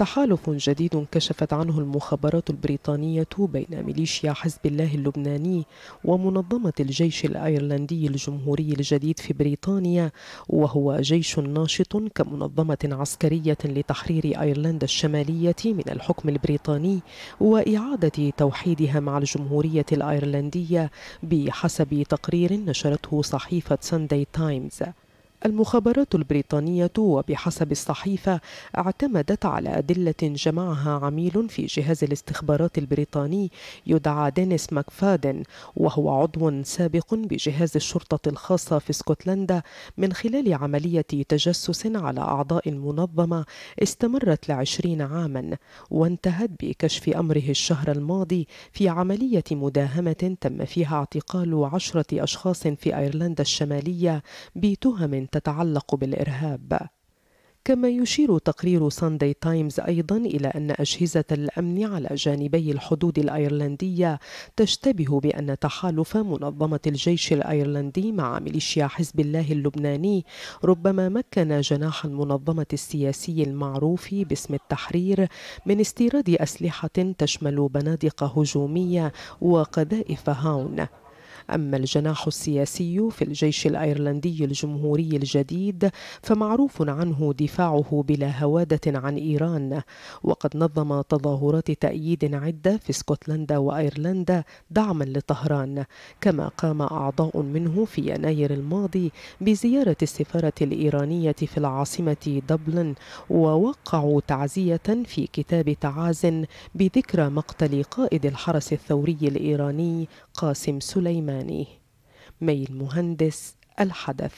تحالف جديد كشفت عنه المخابرات البريطانية بين ميليشيا حزب الله اللبناني ومنظمة الجيش الأيرلندي الجمهوري الجديد في بريطانيا وهو جيش ناشط كمنظمة عسكرية لتحرير أيرلندا الشمالية من الحكم البريطاني وإعادة توحيدها مع الجمهورية الأيرلندية بحسب تقرير نشرته صحيفة ساندي تايمز المخابرات البريطانية وبحسب الصحيفة اعتمدت على أدلة جمعها عميل في جهاز الاستخبارات البريطاني يدعى دينيس ماكفادن وهو عضو سابق بجهاز الشرطة الخاصة في اسكتلندا من خلال عملية تجسس على أعضاء المنظمة استمرت لعشرين عاما وانتهت بكشف أمره الشهر الماضي في عملية مداهمة تم فيها اعتقال عشرة أشخاص في أيرلندا الشمالية بتهم تتعلق بالإرهاب كما يشير تقرير ساندي تايمز أيضا إلى أن أجهزة الأمن على جانبي الحدود الأيرلندية تشتبه بأن تحالف منظمة الجيش الأيرلندي مع ميليشيا حزب الله اللبناني ربما مكن جناح المنظمة السياسي المعروف باسم التحرير من استيراد أسلحة تشمل بنادق هجومية وقذائف هاون أما الجناح السياسي في الجيش الأيرلندي الجمهوري الجديد فمعروف عنه دفاعه بلا هوادة عن إيران وقد نظم تظاهرات تأييد عدة في اسكتلندا وأيرلندا دعما لطهران كما قام أعضاء منه في يناير الماضي بزيارة السفارة الإيرانية في العاصمة دبلن ووقعوا تعزية في كتاب تعاز بذكرى مقتل قائد الحرس الثوري الإيراني قاسم سليمان أمانيه ميل مهندس الحدث